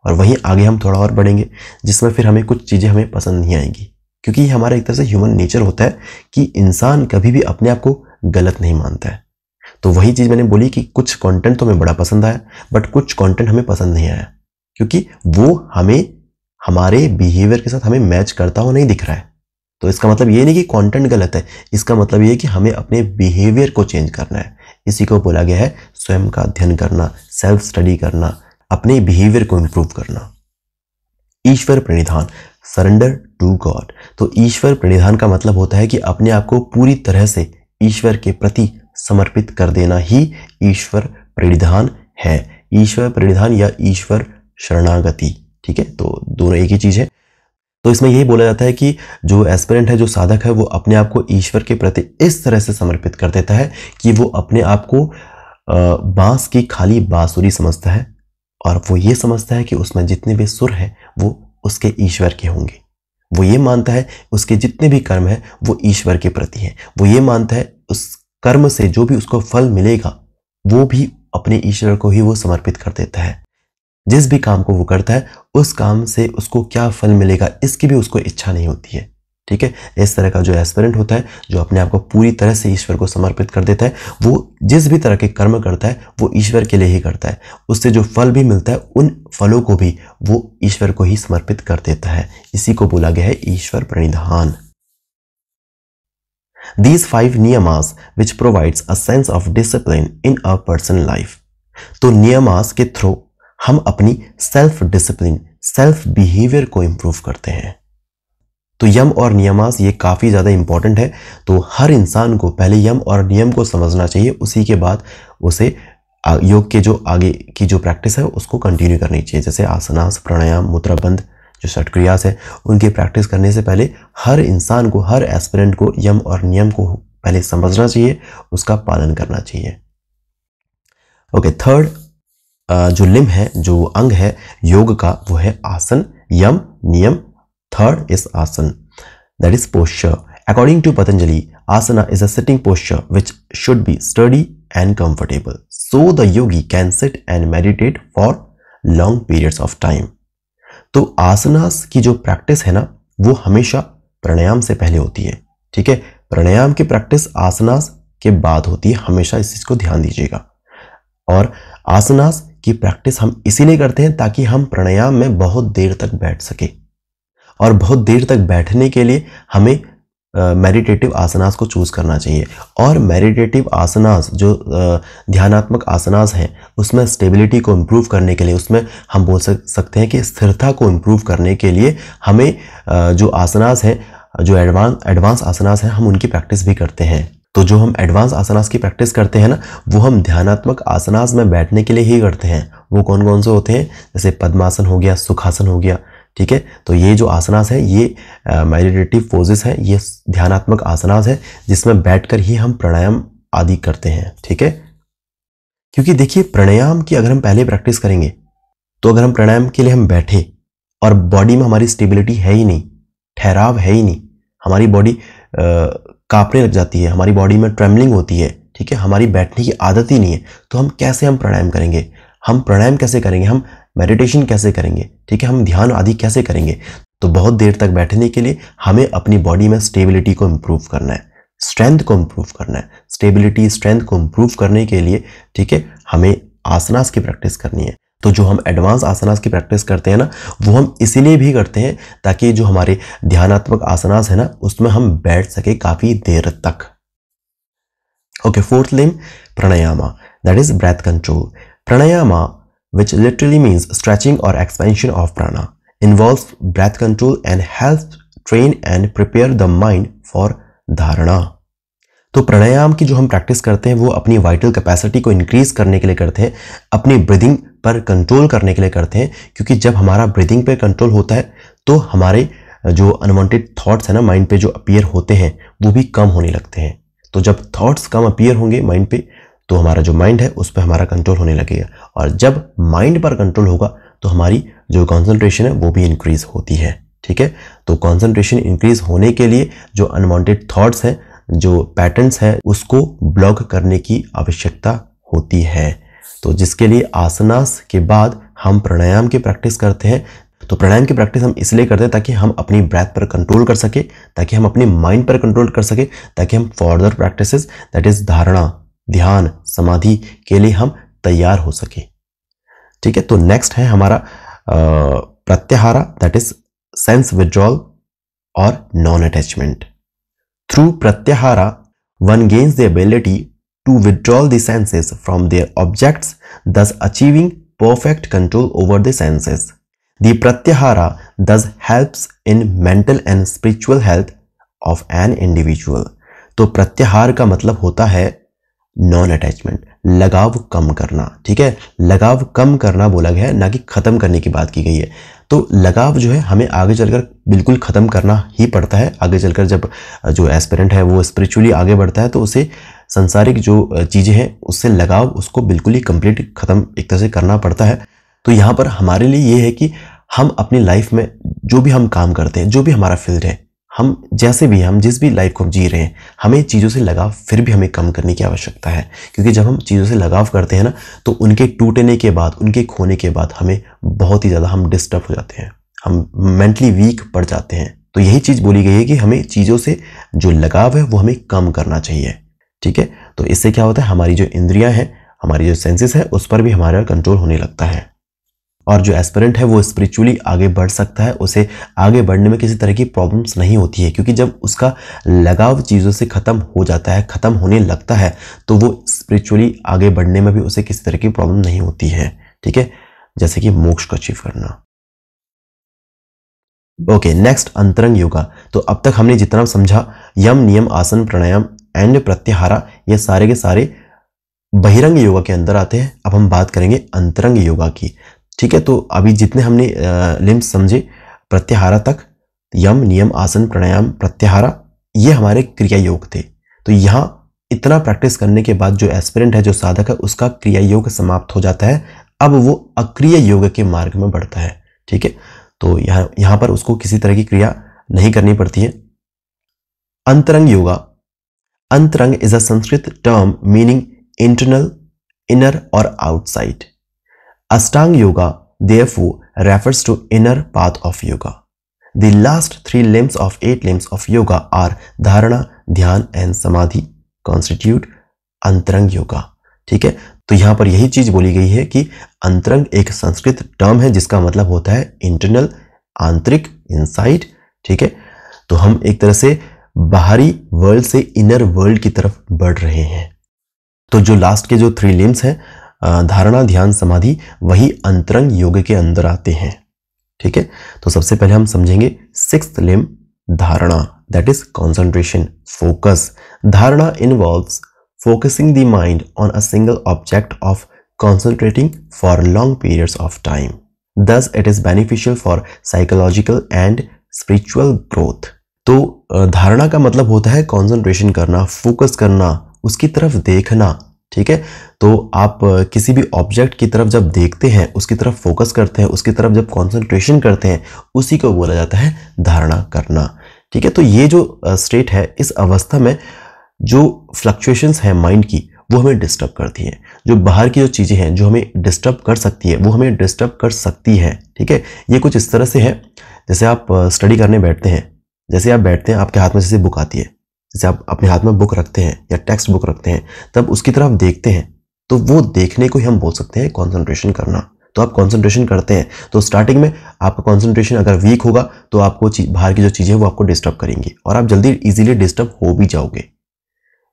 Speaker 1: और वहीं आगे हम थोड़ा और बढ़ेंगे जिसमें फिर हमें कुछ चीज़ें हमें पसंद नहीं आएंगी क्योंकि हमारा एक तरह से ह्यूमन नेचर होता है कि इंसान कभी भी अपने आप को गलत नहीं मानता है तो वही चीज़ मैंने बोली कि कुछ कंटेंट तो हमें बड़ा पसंद आया बट कुछ कंटेंट हमें पसंद नहीं आया क्योंकि वो हमें हमारे बिहेवियर के साथ हमें मैच करता हुआ नहीं दिख रहा है तो इसका मतलब ये नहीं कि कंटेंट गलत है इसका मतलब ये कि हमें अपने बिहेवियर को चेंज करना है इसी को बोला गया है स्वयं का अध्ययन करना सेल्फ स्टडी करना अपने बिहेवियर को इम्प्रूव करना Ishvara pranidhana surrender to God तो ईश्वर प्रणिधान का मतलब होता है कि अपने आप को पूरी तरह से ईश्वर के प्रति समर्पित कर देना ही ईश्वर प्रणिधान है ईश्वर प्रणिधान या ईश्वर शरणागति ठीक है तो दोनों एक ही चीज़ है तो इसमें यही बोला जाता है कि जो एस्पिरेंट है जो साधक है वो अपने आप को ईश्वर के प्रति इस तरह से समर्पित कर देता है कि वो अपने आप को बांस की खाली बांसुरी समझता है और वो ये समझता है कि उसमें जितने भी सुर हैं वो उसके ईश्वर के होंगे वो ये मानता है उसके जितने भी कर्म हैं वो ईश्वर के प्रति हैं वो ये मानता है उस कर्म से जो भी उसको फल मिलेगा वो भी अपने ईश्वर को ही वो समर्पित कर देता है जिस भी काम को वो करता है उस काम से उसको क्या फल मिलेगा इसकी भी उसको इच्छा नहीं होती है ठीक है इस तरह का जो एस्पेरेंट होता है जो अपने आप को पूरी तरह से ईश्वर को समर्पित कर देता है वो जिस भी तरह के कर्म करता है वो ईश्वर के लिए ही करता है उससे जो फल भी मिलता है उन फलों को भी वो ईश्वर को ही समर्पित कर देता है इसी को बोला गया है Ishvara pranidhana these five niyamas which provides a sense of discipline in a person life तो नियमास के थ्रू हम अपनी सेल्फ डिसिप्लिन सेल्फ बिहेवियर को इम्प्रूव करते हैं तो यम और नियमास ये काफ़ी ज़्यादा इंपॉर्टेंट है तो हर इंसान को पहले यम और नियम को समझना चाहिए उसी के बाद उसे योग के जो आगे की जो प्रैक्टिस है उसको कंटिन्यू करनी चाहिए जैसे आसनास प्राणायाम मुद्राबंध जो षटक्रियास है उनकी प्रैक्टिस करने से पहले हर इंसान को हर एस्पिरेंट को यम और नियम को पहले समझना चाहिए उसका पालन करना चाहिए ओके okay, थर्ड जो लिम है जो अंग है योग का वो है आसन यम नियम Third is asana, that is posture. According to Patanjali, asana is a sitting posture which should be sturdy and comfortable. So the yogi can sit and meditate for long periods of time. तो आसनास की जो practice है ना वो हमेशा प्राणायाम से पहले होती है ठीक है प्राणायाम की प्रैक्टिस आसनास के बाद होती है हमेशा इस चीज़ को ध्यान दीजिएगा और आसनास की प्रैक्टिस हम इसीलिए करते हैं ताकि हम प्राणायाम में बहुत देर तक बैठ सके और बहुत देर तक बैठने के लिए हमें मेडिटेटिव आसनास को चूज़ करना चाहिए और मेडिटेटिव आसनास जो ध्यानात्मक आसनास हैं उसमें स्टेबिलिटी को इम्प्रूव करने के लिए उसमें हम बोल सकते हैं कि स्थिरता को इम्प्रूव करने के लिए हमें जो आसनास हैं जो एडवांस एडवांस आसनास हैं हम उनकी प्रैक्टिस भी करते हैं तो जो हम एडवांस आसनास की प्रैक्टिस करते हैं ना वो हम ध्यानात्मक आसनास में बैठने के लिए ही करते हैं वो कौन कौन से होते हैं जैसे पद्मासन हो गया सुखासन हो गया ठीक है तो ये जो आसनास है ये मेडिटेटिव पोजेस है ये ध्यानात्मक आसनास है जिसमें बैठकर ही हम प्राणायाम आदि करते हैं ठीक है क्योंकि देखिए प्राणायाम की अगर हम पहले प्रैक्टिस करेंगे तो अगर हम प्राणायाम के लिए हम बैठे और बॉडी में हमारी स्टेबिलिटी है ही नहीं ठहराव है ही नहीं हमारी बॉडी कांपने लग जाती है हमारी बॉडी में ट्रेवलिंग होती है ठीक है हमारी बैठने की आदत ही नहीं है तो हम कैसे हम प्राणायाम करेंगे हम प्राणायाम कैसे करेंगे हम मेडिटेशन कैसे करेंगे ठीक है हम ध्यान आदि कैसे करेंगे तो बहुत देर तक बैठने के लिए हमें अपनी बॉडी में स्टेबिलिटी को इम्प्रूव करना है स्ट्रेंथ को इम्प्रूव करना है स्टेबिलिटी स्ट्रेंथ को इम्प्रूव करने के लिए ठीक है हमें आसनास की प्रैक्टिस करनी है तो जो हम एडवांस आसनास की प्रैक्टिस करते हैं ना वो हम इसीलिए भी करते हैं ताकि जो हमारे ध्यानात्मक आसनास है ना उसमें हम बैठ सके काफ़ी देर तक okay fourth limb pranayama that is breath control pranayama which literally means stretching or expansion of prana, involves breath control and helps train and prepare the mind for धारणा तो प्राणायाम की जो हम प्रैक्टिस करते हैं वो अपनी वाइटल कैपेसिटी को इंक्रीज करने के लिए करते हैं अपनी ब्रीदिंग पर कंट्रोल करने के लिए करते हैं क्योंकि जब हमारा ब्रीदिंग पर कंट्रोल होता है तो हमारे जो अनवांटेड थॉट्स है ना माइंड पे जो अपीयर होते हैं वो भी कम होने लगते हैं तो जब थॉट्स कम अपीयर होंगे माइंड पे तो हमारा जो माइंड है उस पर हमारा कंट्रोल होने लगेगा और जब माइंड पर कंट्रोल होगा तो हमारी जो कॉन्सेंट्रेशन है वो भी इंक्रीज होती है ठीक है तो कॉन्सेंट्रेशन इंक्रीज होने के लिए जो अनवांटेड थाट्स हैं जो पैटर्न्स हैं उसको ब्लॉक करने की आवश्यकता होती है तो जिसके लिए आसनास के बाद हम प्राणायाम की प्रैक्टिस करते हैं तो प्राणायाम की प्रैक्टिस हम इसलिए करते हैं ताकि हम अपनी ब्रेथ पर कंट्रोल कर सके ताकि हम अपने माइंड पर कंट्रोल कर सके ताकि हम फॉर्दर प्रैक्टिसेस दैट इज़ धारणा ध्यान समाधि के लिए हम तैयार हो सके ठीक है तो नेक्स्ट है हमारा pratyahara that is sense withdrawal और non attachment through pratyahara one gains the ability to withdrawal the senses from their objects thus achieving perfect control over the senses the pratyahara thus helps in mental and spiritual health of an individual तो प्रत्याहार का मतलब होता है non attachment लगाव कम करना ठीक है लगाव कम करना बोला गया है ना कि ख़त्म करने की बात की गई है तो लगाव जो है हमें आगे चलकर बिल्कुल ख़त्म करना ही पड़ता है आगे चलकर जब जो एस्पेरेंट है वो स्पिरिचुअली आगे बढ़ता है तो उसे संसारिक जो चीज़ें हैं उससे लगाव उसको बिल्कुल ही कंप्लीट ख़त्म एक तरह से करना पड़ता है तो यहाँ पर हमारे लिए ये है कि हम अपनी लाइफ में जो भी हम काम करते हैं जो भी हमारा फील्ड है हम जैसे भी हम जिस भी लाइफ को हम जी रहे हैं हमें चीज़ों से लगाव फिर भी हमें कम करने की आवश्यकता है क्योंकि जब हम चीज़ों से लगाव करते हैं ना तो उनके टूटने के बाद उनके खोने के बाद हमें बहुत ही ज़्यादा हम डिस्टर्ब हो जाते हैं हम मेंटली वीक पड़ जाते हैं तो यही चीज़ बोली गई है कि हमें चीज़ों से जो लगाव है वो हमें कम करना चाहिए ठीक है तो इससे क्या होता है हमारी जो इंद्रियाँ हैं हमारी जो सेंसेस है उस पर भी हमारा कंट्रोल होने लगता है और जो एस्पिरेंट है वो स्पिरिचुअली आगे बढ़ सकता है उसे आगे बढ़ने में किसी तरह की प्रॉब्लम्स नहीं होती है क्योंकि जब उसका लगाव चीज़ों से ख़त्म हो जाता है ख़त्म होने लगता है तो वो स्पिरिचुअली आगे बढ़ने में भी उसे किसी तरह की प्रॉब्लम नहीं होती है ठीक है जैसे कि मोक्ष को अचीव करना ओके नेक्स्ट अंतरंग योगा तो अब तक हमने जितना समझा यम नियम आसन प्राणायाम एंड प्रत्याहारा ये सारे के सारे बहिरंग योगा के अंदर आते हैं अब हम बात करेंगे अंतरंग योगा की ठीक है तो अभी जितने हमने लिम्स समझे प्रत्याहारा तक यम नियम आसन प्राणायाम प्रत्याहारा ये हमारे क्रिया योग थे तो यहाँ इतना प्रैक्टिस करने के बाद जो एस्पिरेंट है जो साधक है उसका क्रिया योग समाप्त हो जाता है अब वो अक्रिय योग के मार्ग में बढ़ता है ठीक है तो यहाँ यहाँ पर उसको किसी तरह की क्रिया नहीं करनी पड़ती है antaranga yoga antaranga is a Sanskrit term meaning internal inner और outside Astanga Yoga therefore refers to inner path of yoga. The last three limbs of eight limbs of yoga are Dharana, Dhyan and Samadhi constitute अंतरंग योगा ठीक है तो यहाँ पर यही चीज बोली गई है कि अंतरंग एक संस्कृत टर्म है जिसका मतलब होता है इंटरनल आंतरिक इनसाइड ठीक है तो हम एक तरह से बाहरी वर्ल्ड से इनर वर्ल्ड की तरफ बढ़ रहे हैं तो जो लास्ट के जो थ्री लिम्स हैं धारणा ध्यान समाधि वही अंतरंग योग के अंदर आते हैं ठीक है तो सबसे पहले हम समझेंगे six limb dharana that is concentration focus dharana involves focusing the mind on a single object of concentrating for long periods of time thus it is beneficial for psychological and spiritual growth तो धारणा का मतलब होता है कॉन्सेंट्रेशन करना focus करना उसकी तरफ देखना ठीक है तो आप किसी भी ऑब्जेक्ट की तरफ जब देखते हैं उसकी तरफ फोकस करते हैं उसकी तरफ जब कॉन्सेंट्रेशन करते हैं उसी को बोला जाता है धारणा करना ठीक है तो ये जो स्टेट है इस अवस्था में जो फ्लक्चुएशंस हैं माइंड की वो हमें डिस्टर्ब करती हैं जो बाहर की जो चीज़ें हैं जो हमें डिस्टर्ब कर सकती है वो हमें डिस्टर्ब कर सकती है ठीक है ये कुछ इस तरह से है जैसे आप स्टडी करने बैठते हैं जैसे आप बैठते हैं आपके हाथ में जैसे बुक आती है जैसे आप अपने हाथ में बुक रखते हैं या टेक्स्ट बुक रखते हैं तब उसकी तरफ देखते हैं तो वो देखने को ही हम बोल सकते हैं कॉन्सेंट्रेशन करना तो आप कॉन्सेंट्रेशन करते हैं तो स्टार्टिंग में आपका कॉन्सेंट्रेशन अगर वीक होगा तो आपको बाहर की जो चीज़ें वो आपको डिस्टर्ब करेंगी और आप जल्दी ईजिली डिस्टर्ब हो भी जाओगे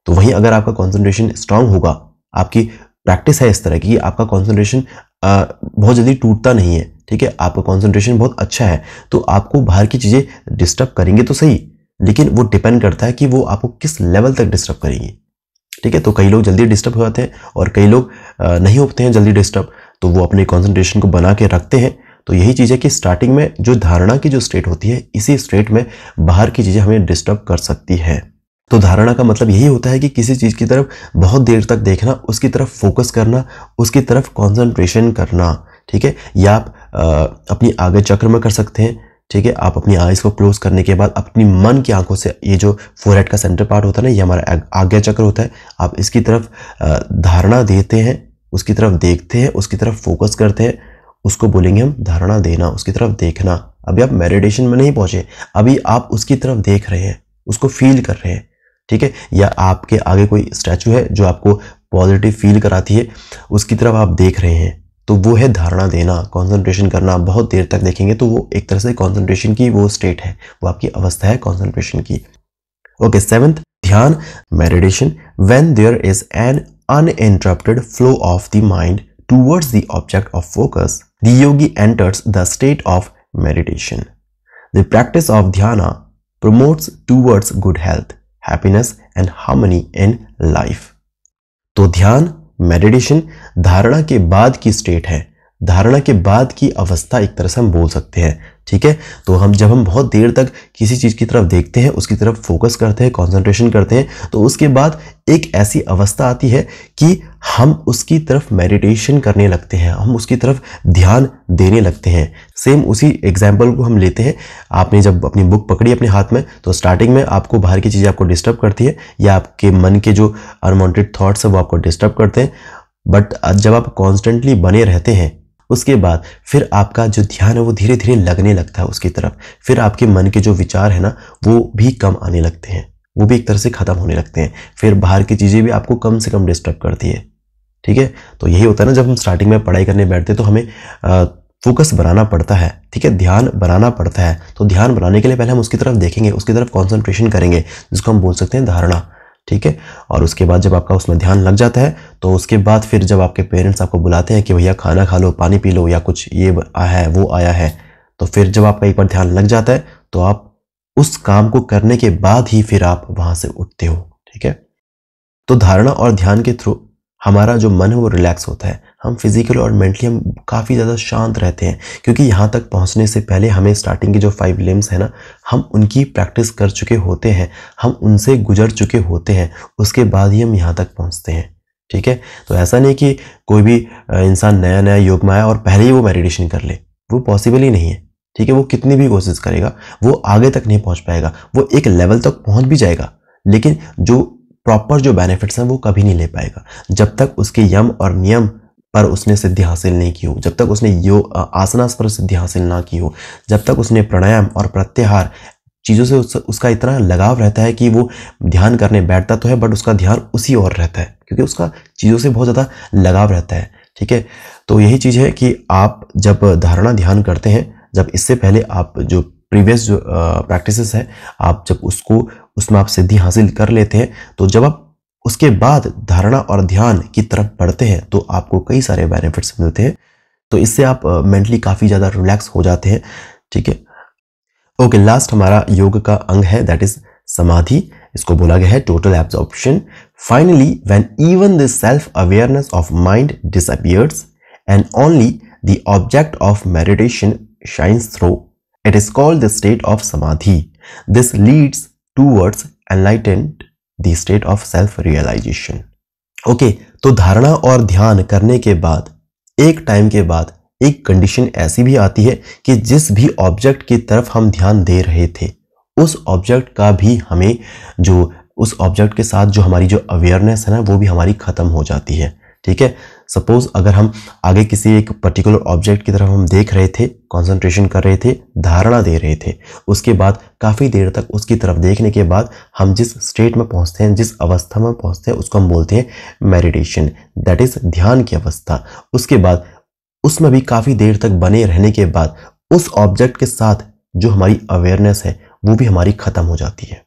Speaker 1: तो वहीं अगर आपका कॉन्सेंट्रेशन स्ट्रांग होगा आपकी प्रैक्टिस है इस तरह की आपका कॉन्सेंट्रेशन बहुत जल्दी टूटता नहीं है ठीक है आपका कॉन्सेंट्रेशन बहुत अच्छा है तो आपको बाहर की चीज़ें डिस्टर्ब करेंगे तो सही लेकिन वो डिपेंड करता है कि वो आपको किस लेवल तक डिस्टर्ब करेंगी ठीक है तो कई लोग जल्दी डिस्टर्ब हो जाते हैं और कई लोग नहीं होते हैं जल्दी डिस्टर्ब तो वो अपने कॉन्सेंट्रेशन को बना के रखते हैं तो यही चीज़ है कि स्टार्टिंग में जो धारणा की जो स्टेट होती है इसी स्टेट में बाहर की चीज़ें हमें डिस्टर्ब कर सकती है तो धारणा का मतलब यही होता है कि किसी चीज़ की तरफ बहुत देर तक देखना उसकी तरफ फोकस करना उसकी तरफ कॉन्सेंट्रेशन करना ठीक है या आप आ, अपनी आगे चक्र में कर सकते हैं ठीक है आप अपनी आईज को क्लोज करने के बाद अपनी मन की आंखों से ये जो फोरहेड का सेंटर पार्ट होता है ना ये हमारा आज्ञा चक्र होता है आप इसकी तरफ धारणा देते हैं उसकी तरफ देखते हैं उसकी तरफ फोकस करते हैं उसको बोलेंगे हम धारणा देना उसकी तरफ देखना अभी आप मेडिटेशन में नहीं पहुंचे अभी आप उसकी तरफ देख रहे हैं उसको फील कर रहे हैं ठीक है या आपके आगे कोई स्टैचू है जो आपको पॉजिटिव फील कराती है उसकी तरफ आप देख रहे हैं तो वो है धारणा देना कंसंट्रेशन करना बहुत देर तक देखेंगे तो वो एक तरह से कंसंट्रेशन की वो स्टेट है वो आपकी अवस्था है कंसंट्रेशन की okay seventh dhyana meditation when there is an uninterrupted flow of the mind towards the object of focus the yogi enters the state of meditation the practice of dhyana promotes towards good health happiness and harmony in life तो dhyana meditation धारणा के बाद की state है धारणा के बाद की अवस्था एक तरह से हम बोल सकते हैं ठीक है तो हम जब हम बहुत देर तक किसी चीज़ की तरफ देखते हैं उसकी तरफ फोकस करते हैं कॉन्सेंट्रेशन करते हैं तो उसके बाद एक ऐसी अवस्था आती है कि हम उसकी तरफ मेडिटेशन करने लगते हैं हम उसकी तरफ ध्यान देने लगते हैं सेम उसी एग्जाम्पल को हम लेते हैं आपने जब अपनी बुक पकड़ी अपने हाथ में तो स्टार्टिंग में आपको बाहर की चीज़ें आपको डिस्टर्ब करती है या आपके मन के जो अनवॉन्टेड थाट्स हैं वो आपको डिस्टर्ब करते हैं बट जब आप कॉन्स्टेंटली बने रहते हैं उसके बाद फिर आपका जो ध्यान है वो धीरे धीरे लगने लगता है उसकी तरफ फिर आपके मन के जो विचार है ना वो भी कम आने लगते हैं वो भी एक तरह से ख़त्म होने लगते हैं फिर बाहर की चीज़ें भी आपको कम से कम डिस्टर्ब करती है ठीक है तो यही होता है ना जब हम स्टार्टिंग में पढ़ाई करने बैठते हैं तो हमें फोकस बनाना पड़ता है ठीक है ध्यान बनाना पड़ता है तो ध्यान बनाने के लिए पहले हम उसकी तरफ देखेंगे उसकी तरफ कॉन्सेंट्रेशन करेंगे जिसको हम बोल सकते हैं धारणा ठीक है और उसके बाद जब आपका उसमें ध्यान लग जाता है तो उसके बाद फिर जब आपके पेरेंट्स आपको बुलाते हैं कि भैया खाना खा लो पानी पी लो या कुछ ये आया है वो आया है तो फिर जब आपका एक बार ध्यान लग जाता है तो आप उस काम को करने के बाद ही फिर आप वहाँ से उठते हो ठीक है तो धारणा और ध्यान के थ्रू हमारा जो मन है वो रिलैक्स होता है हम फिज़िकल और मेंटली हम काफ़ी ज़्यादा शांत रहते हैं क्योंकि यहाँ तक पहुँचने से पहले हमें स्टार्टिंग के जो फाइव लिम्स हैं ना हम उनकी प्रैक्टिस कर चुके होते हैं हम उनसे गुजर चुके होते हैं उसके बाद ही हम यहाँ तक पहुँचते हैं ठीक है तो ऐसा नहीं कि कोई भी इंसान नया नया योग में आया और पहले ही वो मेडिटेशन कर ले वो पॉसिबल ही नहीं है ठीक है वो कितनी भी कोशिश करेगा वो आगे तक नहीं पहुँच पाएगा वो एक लेवल तक पहुँच भी जाएगा लेकिन जो प्रॉपर जो बेनिफिट्स हैं वो कभी नहीं ले पाएगा जब तक उसके यम और नियम पर उसने सिद्धि हासिल नहीं की हो जब तक उसने यो आसनास पर सिद्धि हासिल ना की हो जब तक उसने प्राणायाम और प्रत्याहार चीज़ों से उस, उसका इतना लगाव रहता है कि वो ध्यान करने बैठता तो है बट उसका ध्यान उसी और रहता है क्योंकि उसका चीज़ों से बहुत ज़्यादा लगाव रहता है ठीक है तो यही चीज़ है कि आप जब धारणा ध्यान करते हैं जब इससे पहले आप जो प्रीवियस जो प्रैक्टिस है आप जब उसको उसमें आप सिद्धि हासिल कर लेते हैं तो जब आप उसके बाद धारणा और ध्यान की तरफ बढ़ते हैं तो आपको कई सारे बेनिफिट्स मिलते हैं तो इससे आप मेंटली काफ़ी ज़्यादा रिलैक्स हो जाते हैं ठीक है ओके लास्ट हमारा योग का अंग है दैट इज समाधि इसको बोला गया है total absorption finally when even the self awareness of mind disappears and only the object of meditation shines through It is called the state of samadhi. This leads towards enlightened, the state of self-realization. Okay okay, तो धारणा और ध्यान करने के बाद एक time के बाद एक कंडीशन ऐसी भी आती है कि जिस भी ऑब्जेक्ट की तरफ हम ध्यान दे रहे थे उस ऑब्जेक्ट का भी हमें जो उस ऑब्जेक्ट के साथ जो हमारी जो अवेयरनेस है ना वो भी हमारी ख़त्म हो जाती है ठीक है सपोज अगर हम आगे किसी एक पर्टिकुलर ऑब्जेक्ट की तरफ हम देख रहे थे कंसंट्रेशन कर रहे थे धारणा दे रहे थे उसके बाद काफ़ी देर तक उसकी तरफ देखने के बाद हम जिस स्टेट में पहुंचते हैं जिस अवस्था में पहुंचते हैं उसको हम बोलते हैं मेडिटेशन दैट इज़ ध्यान की अवस्था उसके बाद उसमें भी काफ़ी देर तक बने रहने के बाद उस ऑब्जेक्ट के साथ जो हमारी अवेयरनेस है वो भी हमारी ख़त्म हो जाती है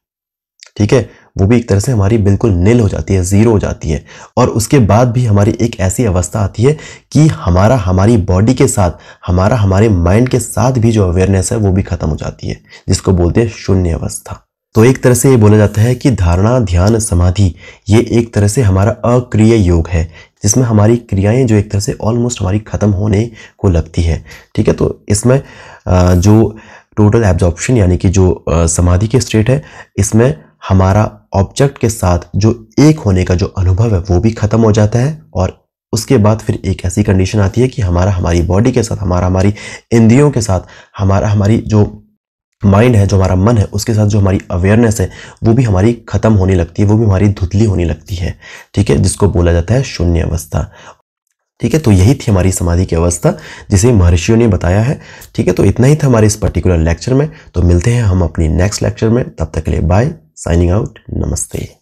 Speaker 1: ठीक है वो भी एक तरह से हमारी बिल्कुल नील हो जाती है ज़ीरो हो जाती है और उसके बाद भी हमारी एक ऐसी अवस्था आती है कि हमारा हमारी बॉडी के साथ हमारा हमारे माइंड के साथ भी जो अवेयरनेस है वो भी ख़त्म हो जाती है जिसको बोलते हैं शून्य अवस्था तो एक तरह से ये बोला जाता है कि धारणा ध्यान समाधि ये एक तरह से हमारा अक्रिय योग है जिसमें हमारी क्रियाएं जो एक तरह से ऑलमोस्ट हमारी ख़त्म होने को लगती है ठीक है तो इसमें जो टोटल एब्जॉर्प्शन यानी कि जो समाधि के स्टेट है इसमें हमारा ऑब्जेक्ट के साथ जो एक होने का जो अनुभव है वो भी ख़त्म हो जाता है और उसके बाद फिर एक ऐसी कंडीशन आती है कि हमारा हमारी बॉडी के साथ हमारा हमारी इंद्रियों के साथ हमारा हमारी जो माइंड है जो हमारा मन है उसके साथ जो हमारी अवेयरनेस है वो भी हमारी ख़त्म होने लगती है वो भी हमारी धुतली होने लगती है ठीक है जिसको बोला जाता है शून्य अवस्था ठीक है तो यही थी हमारी समाधि की अवस्था जिसे महर्षियों ने बताया है ठीक है तो इतना ही था हमारे इस पर्टिकुलर लेक्चर में तो मिलते हैं हम अपनी नेक्स्ट लेक्चर में तब तक के लिए बाय signing out namaste